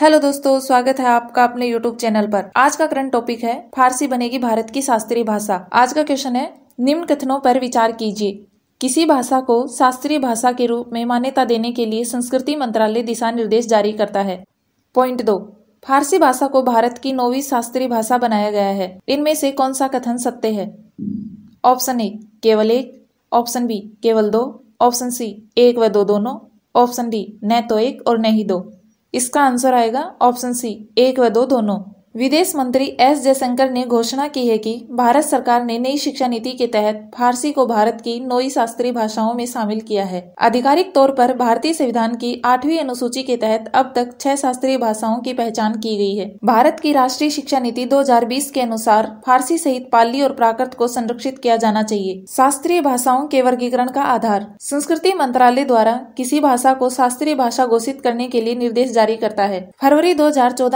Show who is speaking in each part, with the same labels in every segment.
Speaker 1: hello दोस्तों स्वागत है आपका अपने यूट्यूब चैनल पर आज का करंट टॉपिक है फारसी बनेगी भारत की शास्त्रीय भाषा आज का क्वेश्चन है निम्न कथनों पर विचार कीजिए किसी भाषा को शास्त्रीय भाषा के रूप में मान्यता देने के लिए संस्कृति मंत्रालय दिशा निर्देश जारी करता है पॉइंट दो फारसी भाषा को भारत की नौवी शास्त्रीय भाषा बनाया गया है इनमें से कौन सा कथन सत्य है ऑप्शन ए केवल एक ऑप्शन बी केवल दो ऑप्शन सी एक व दो दोनों ऑप्शन डी न तो एक और न ही दो इसका आंसर आएगा ऑप्शन सी एक व दो दोनों विदेश मंत्री एस जयशंकर ने घोषणा की है कि भारत सरकार ने नई शिक्षा नीति के तहत फारसी को भारत की नोई शास्त्रीय भाषाओं में शामिल किया है आधिकारिक तौर पर भारतीय संविधान की आठवीं अनुसूची के तहत अब तक छह शास्त्रीय भाषाओं की पहचान की गई है भारत की राष्ट्रीय शिक्षा नीति 2020 के अनुसार फारसी सहित पाली और प्राकृत को संरक्षित किया जाना चाहिए शास्त्रीय भाषाओं के वर्गीकरण का आधार संस्कृति मंत्रालय द्वारा किसी भाषा को शास्त्रीय भाषा घोषित करने के लिए निर्देश जारी करता है फरवरी दो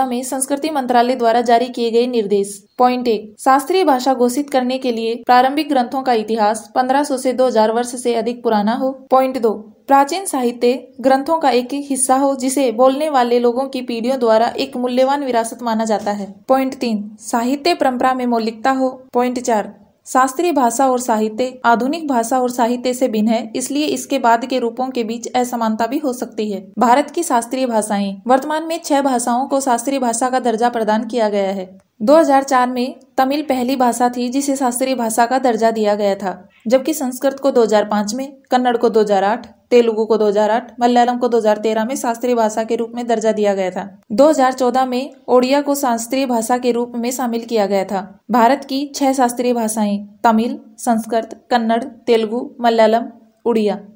Speaker 1: में संस्कृति मंत्रालय द्वारा द्वारा जारी किए गए निर्देश पॉइंट एक शास्त्रीय भाषा घोषित करने के लिए प्रारंभिक ग्रंथों का इतिहास 1500 से 2000 वर्ष से अधिक पुराना हो पॉइंट दो प्राचीन साहित्य ग्रंथों का एक हिस्सा हो जिसे बोलने वाले लोगों की पीढ़ियों द्वारा एक मूल्यवान विरासत माना जाता है पॉइंट तीन साहित्य परंपरा में मौलिकता हो पॉइंट चार शास्त्रीय भाषा और साहित्य आधुनिक भाषा और साहित्य से भिन्न है इसलिए इसके बाद के रूपों के बीच असमानता भी हो सकती है भारत की शास्त्रीय भाषाएं वर्तमान में छह भाषाओं को शास्त्रीय भाषा का दर्जा प्रदान किया गया है 2004 में तमिल पहली भाषा थी जिसे शास्त्रीय भाषा का दर्जा दिया गया था जबकि संस्कृत को 2005 में कन्नड़ को 2008, तेलुगु को 2008, मलयालम को 2013 में शास्त्रीय भाषा के रूप में दर्जा दिया गया था 2014 में ओडिया को शास्त्रीय भाषा के रूप में शामिल किया गया था भारत की छह शास्त्रीय भाषाएं तमिल संस्कृत कन्नड़ तेलुगु मलयालम उड़िया